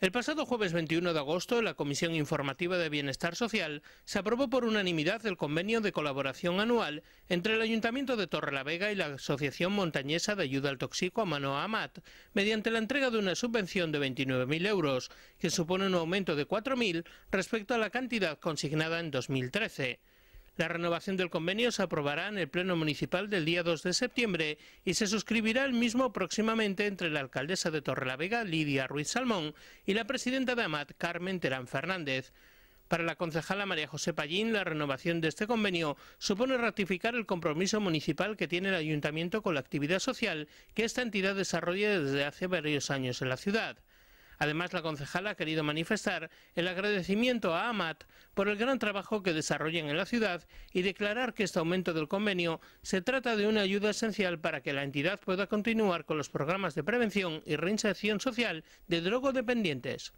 El pasado jueves 21 de agosto, la Comisión Informativa de Bienestar Social se aprobó por unanimidad el convenio de colaboración anual entre el Ayuntamiento de Torrelavega y la Asociación Montañesa de Ayuda al Tóxico Amano Amat, mediante la entrega de una subvención de 29.000 euros, que supone un aumento de 4.000 respecto a la cantidad consignada en 2013. La renovación del convenio se aprobará en el Pleno Municipal del día 2 de septiembre y se suscribirá el mismo próximamente entre la alcaldesa de Torrelavega, Lidia Ruiz Salmón, y la presidenta de AMAT, Carmen Terán Fernández. Para la concejala María José Pallín, la renovación de este convenio supone ratificar el compromiso municipal que tiene el ayuntamiento con la actividad social que esta entidad desarrolla desde hace varios años en la ciudad. Además, la concejala ha querido manifestar el agradecimiento a AMAT por el gran trabajo que desarrollan en la ciudad y declarar que este aumento del convenio se trata de una ayuda esencial para que la entidad pueda continuar con los programas de prevención y reinserción social de drogodependientes.